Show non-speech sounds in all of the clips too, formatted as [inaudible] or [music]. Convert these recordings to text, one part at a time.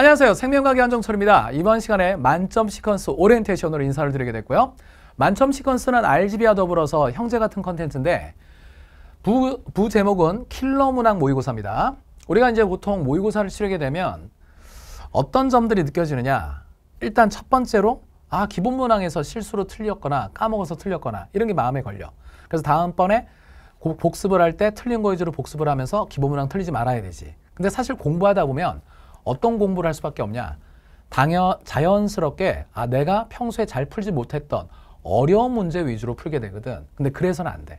안녕하세요. 생명과학 의 한정철입니다. 이번 시간에 만점 시퀀스 오리엔테이션으로 인사를 드리게 됐고요. 만점 시퀀스는 RGB와 더불어서 형제 같은 컨텐츠인데 부, 부 제목은 킬러 문항 모의고사입니다. 우리가 이제 보통 모의고사를 치르게 되면 어떤 점들이 느껴지느냐 일단 첫 번째로 아 기본 문항에서 실수로 틀렸거나 까먹어서 틀렸거나 이런 게 마음에 걸려 그래서 다음번에 복습을 할 때 틀린 거 위주로 복습을 하면서 기본 문항 틀리지 말아야 되지 근데 사실 공부하다 보면 어떤 공부를 할 수밖에 없냐? 당연 자연스럽게 아 내가 평소에 잘 풀지 못했던 어려운 문제 위주로 풀게 되거든. 근데 그래서는 안 돼.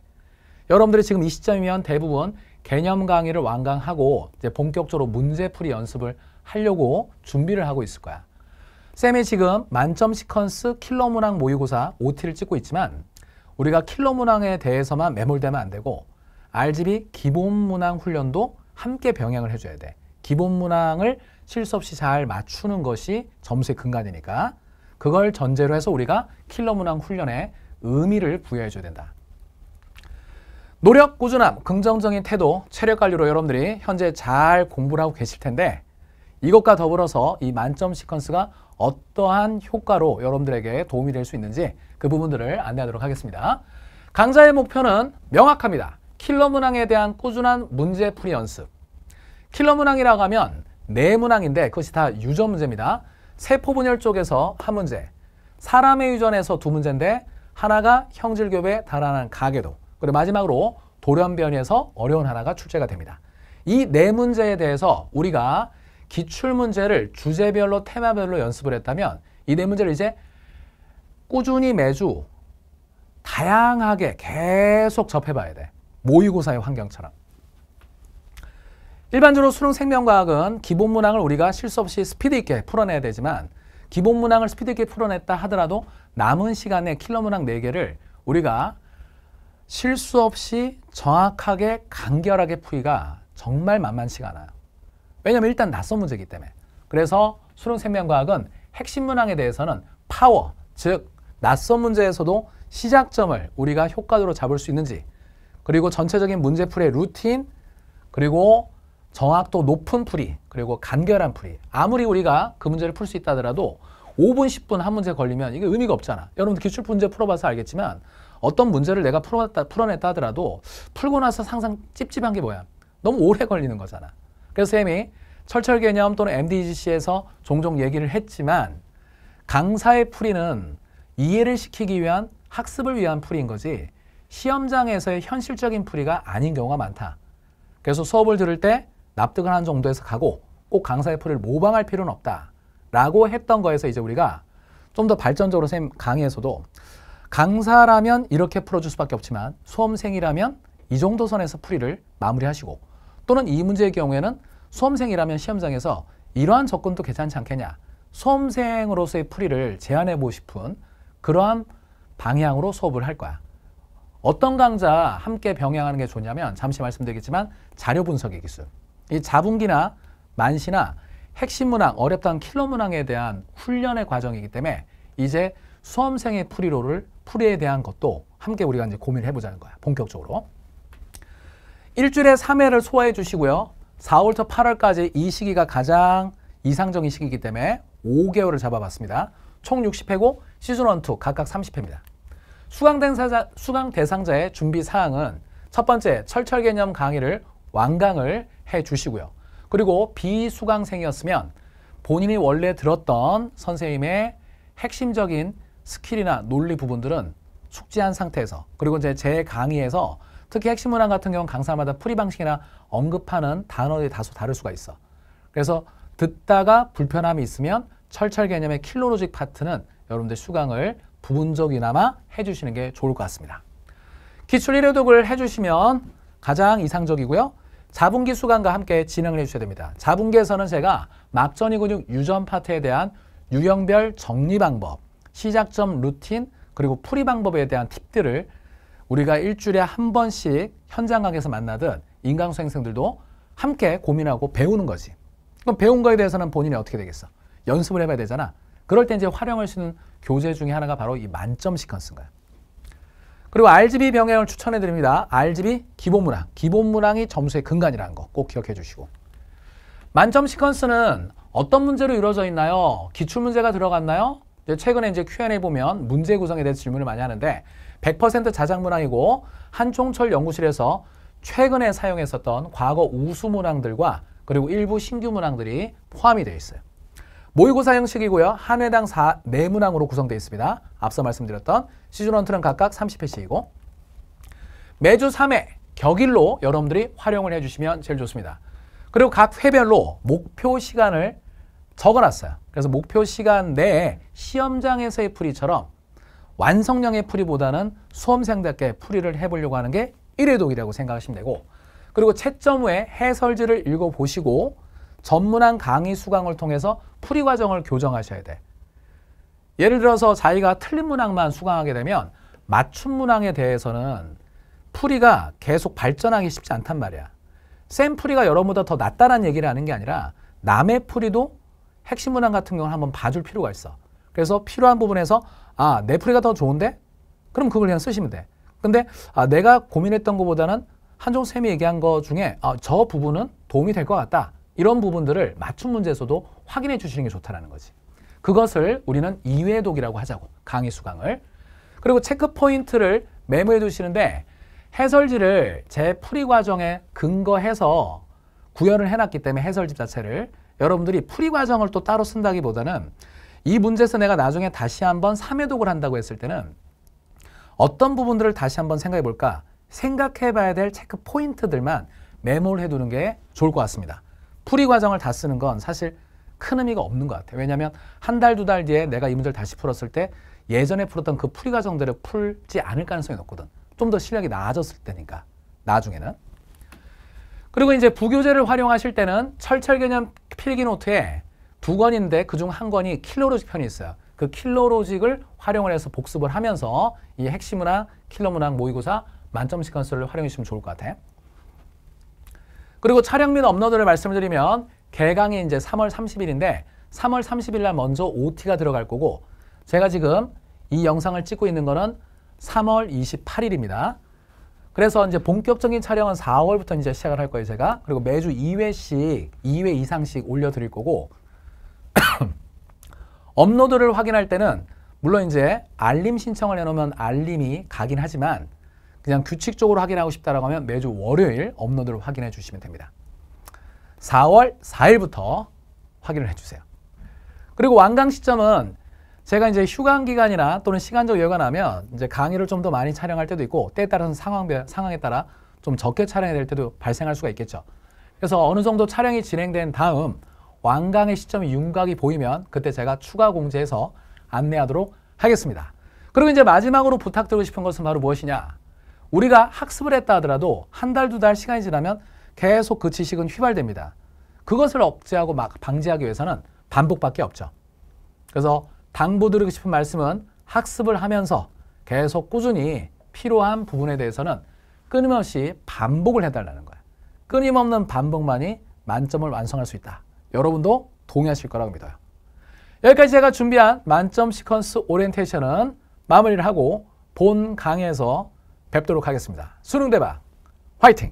여러분들이 지금 이 시점이면 대부분 개념 강의를 완강하고 이제 본격적으로 문제풀이 연습을 하려고 준비를 하고 있을 거야. 쌤이 지금 만점 시퀀스 킬러 문항 모의고사 OT를 찍고 있지만 우리가 킬러 문항에 대해서만 매몰되면 안 되고 RGB 기본 문항 훈련도 함께 병행을 해줘야 돼. 기본 문항을 실수 없이 잘 맞추는 것이 점수의 근간이니까 그걸 전제로 해서 우리가 킬러 문항 훈련에 의미를 부여해줘야 된다. 노력, 꾸준함, 긍정적인 태도, 체력 관리로 여러분들이 현재 잘 공부를 하고 계실 텐데 이것과 더불어서 이 만점 시퀀스가 어떠한 효과로 여러분들에게 도움이 될 수 있는지 그 부분들을 안내하도록 하겠습니다. 강좌의 목표는 명확합니다. 킬러 문항에 대한 꾸준한 문제풀이 연습. 킬러 문항이라고 하면 네 문항인데 그것이 다 유전 문제입니다. 세포 분열 쪽에서 한 문제, 사람의 유전에서 두 문제인데 하나가 형질교배, 달아난 가계도. 그리고 마지막으로 돌연변이에서 어려운 하나가 출제가 됩니다. 이 네 문제에 대해서 우리가 기출문제를 주제별로 테마별로 연습을 했다면 이 네 문제를 이제 꾸준히 매주 다양하게 계속 접해봐야 돼. 모의고사의 환경처럼. 일반적으로 수능 생명과학은 기본 문항을 우리가 실수 없이 스피드 있게 풀어내야 되지만 기본 문항을 스피드 있게 풀어냈다 하더라도 남은 시간에 킬러 문항 4개를 우리가 실수 없이 정확하게 간결하게 풀기가 정말 만만치가 않아요. 왜냐면 하 일단 낯선 문제이기 때문에. 그래서 수능 생명과학은 핵심 문항에 대해서는 파워, 즉 낯선 문제에서도 시작점을 우리가 효과적으로 잡을 수 있는지 그리고 전체적인 문제풀의 루틴 그리고 정확도 높은 풀이 그리고 간결한 풀이 아무리 우리가 그 문제를 풀 수 있다 하더라도 5분 10분 한 문제 걸리면 이게 의미가 없잖아 여러분들 기출 문제 풀어봐서 알겠지만 어떤 문제를 내가 풀어냈다, 풀어냈다 하더라도 풀고 나서 항상 찝찝한 게 뭐야 너무 오래 걸리는 거잖아 그래서 쌤이 철철 개념 또는 MDGC에서 종종 얘기를 했지만 강사의 풀이는 이해를 시키기 위한 학습을 위한 풀이인 거지 시험장에서의 현실적인 풀이가 아닌 경우가 많다 그래서 수업을 들을 때 납득을 하는 정도에서 가고 꼭 강사의 풀을 모방할 필요는 없다. 라고 했던 거에서 이제 우리가 좀 더 발전적으로 쌤 강의에서도 강사라면 이렇게 풀어줄 수밖에 없지만 수험생이라면 이 정도 선에서 풀이를 마무리하시고 또는 이 문제의 경우에는 수험생이라면 시험장에서 이러한 접근도 괜찮지 않겠냐 수험생으로서의 풀이를 제안해 보고 싶은 그러한 방향으로 수업을 할 거야 어떤 강좌 함께 병행하는 게 좋냐면 잠시 말씀드리겠지만 자료 분석의 기술 이 자분기나 만시나 핵심 문항, 어렵던 킬러 문항에 대한 훈련의 과정이기 때문에 이제 수험생의 풀이로를 풀이에 대한 것도 함께 우리가 이제 고민을 해보자는 거야. 본격적으로. 일주일에 3회를 소화해 주시고요. 4월부터 8월까지 이 시기가 가장 이상적인 시기이기 때문에 5개월을 잡아봤습니다. 총 60회고 시즌 1, 2 각각 30회입니다. 수강, 대상자, 수강 대상자의 준비 사항은 첫 번째 철철 개념 강의를 완강을 해 주시고요. 그리고 비수강생이었으면 본인이 원래 들었던 선생님의 핵심적인 스킬이나 논리 부분들은 숙지한 상태에서 그리고 이제 제 강의에서 특히 핵심문항 같은 경우는 강사마다 풀이 방식이나 언급하는 단어들이 다소 다를 수가 있어. 그래서 듣다가 불편함이 있으면 철철 개념의 킬로로직 파트는 여러분들 수강을 부분적이나마 해주시는 게 좋을 것 같습니다. 기출 1회독을 해주시면 가장 이상적이고요. 자분기 수강과 함께 진행을 해주셔야 됩니다. 자분기에서는 제가 막전이 근육 유전 파트에 대한 유형별 정리 방법, 시작점 루틴, 그리고 풀이 방법에 대한 팁들을 우리가 일주일에 한 번씩 현장 강에서 만나듯 인강수행생들도 함께 고민하고 배우는 거지. 그럼 배운 거에 대해서는 본인이 어떻게 되겠어? 연습을 해봐야 되잖아. 그럴 때 이제 활용할 수 있는 교재 중에 하나가 바로 이 만점 시퀀스인 거야. 그리고 RGB 병행을 추천해 드립니다. RGB 기본 문항. 기본 문항이 점수의 근간이라는 거 꼭 기억해 주시고. 만점 시퀀스는 어떤 문제로 이루어져 있나요? 기출 문제가 들어갔나요? 이제 네, 최근에 이제 Q&A 보면 문제 구성에 대해서 질문을 많이 하는데 100% 자작 문항이고 한총철 연구실에서 최근에 사용했었던 과거 우수 문항들과 그리고 일부 신규 문항들이 포함이 되어 있어요. 모의고사 형식이고요. 한 회당 4, 4문항으로 구성되어 있습니다. 앞서 말씀드렸던 시즌1트는 각각 30회씩이고 매주 3회 격일로 여러분들이 활용을 해주시면 제일 좋습니다. 그리고 각 회별로 목표 시간을 적어놨어요. 그래서 목표 시간 내에 시험장에서의 풀이처럼 완성형의 풀이보다는 수험생답게 풀이를 해보려고 하는 게 1회독이라고 생각하시면 되고 그리고 채점 후에 해설지를 읽어보시고 전문한 강의 수강을 통해서 풀이 과정을 교정하셔야 돼. 예를 들어서 자기가 틀린 문항만 수강하게 되면 맞춤 문항에 대해서는 풀이가 계속 발전하기 쉽지 않단 말이야. 쌤 풀이가 여러분보다 더낫다는 얘기를 하는 게 아니라 남의 풀이도 핵심 문항 같은 경우는 한번 봐줄 필요가 있어. 그래서 필요한 부분에서 아, 내 풀이가 더 좋은데? 그럼 그걸 그냥 쓰시면 돼. 근데 아, 내가 고민했던 것보다는 한종 쌤이 얘기한 것 중에 아, 저 부분은 도움이 될 것 같다. 이런 부분들을 맞춤 문제에서도 확인해 주시는 게 좋다라는 거지. 그것을 우리는 이외독이라고 하자고 강의 수강을. 그리고 체크 포인트를 메모해 두시는데 해설지를 제 풀이 과정에 근거해서 구현을 해놨기 때문에 해설집 자체를 여러분들이 풀이 과정을 또 따로 쓴다기보다는 이 문제에서 내가 나중에 다시 한번 3회독을 한다고 했을 때는 어떤 부분들을 다시 한번 생각해 볼까? 생각해 봐야 될 체크 포인트들만 메모를 해두는 게 좋을 것 같습니다. 풀이 과정을 다 쓰는 건 사실 큰 의미가 없는 것 같아요. 왜냐하면 한 달, 두 달 뒤에 내가 이 문제를 다시 풀었을 때 예전에 풀었던 그 풀이 과정들을 풀지 않을 가능성이 높거든. 좀 더 실력이 나아졌을 때니까. 나중에는. 그리고 이제 부교재를 활용하실 때는 철철 개념 필기 노트에 두 권인데 그중 한 권이 킬로로직 편이 있어요. 그 킬로로직을 활용을 해서 복습을 하면서 이 핵심문항, 킬러문항 모의고사 만점 시간 수를 활용해 주시면 좋을 것 같아요. 그리고 차량 및 업로드를 말씀드리면 개강이 이제 3월 30일인데 3월 30일 날 먼저 OT가 들어갈 거고 제가 지금 이 영상을 찍고 있는 거는 3월 28일입니다. 그래서 이제 본격적인 촬영은 4월부터 이제 시작을 할 거예요, 제가. 그리고 매주 2회씩, 2회 이상씩 올려드릴 거고 [clears throat] 업로드를 확인할 때는 물론 이제 알림 신청을 해놓으면 알림이 가긴 하지만 그냥 규칙적으로 확인하고 싶다라고 하면 매주 월요일 업로드를 확인해 주시면 됩니다. 4월 4일부터 확인을 해주세요. 그리고 완강 시점은 제가 이제 휴강 기간이나 또는 시간적 여유가 나면 이제 강의를 좀 더 많이 촬영할 때도 있고 때에 따라서 상황별, 상황에 따라 좀 적게 촬영이 될 때도 발생할 수가 있겠죠. 그래서 어느 정도 촬영이 진행된 다음 완강의 시점이 윤곽이 보이면 그때 제가 추가 공지해서 안내하도록 하겠습니다. 그리고 이제 마지막으로 부탁드리고 싶은 것은 바로 무엇이냐? 우리가 학습을 했다 하더라도 한 달, 두 달 시간이 지나면 계속 그 지식은 휘발됩니다. 그것을 억제하고 막 방지하기 위해서는 반복밖에 없죠. 그래서 당부드리고 싶은 말씀은 학습을 하면서 계속 꾸준히 필요한 부분에 대해서는 끊임없이 반복을 해달라는 거예요. 끊임없는 반복만이 만점을 완성할 수 있다. 여러분도 동의하실 거라고 믿어요. 여기까지 제가 준비한 만점 시퀀스 오리엔테이션은 마무리를 하고 본 강의에서 뵙도록 하겠습니다. 수능 대박 화이팅!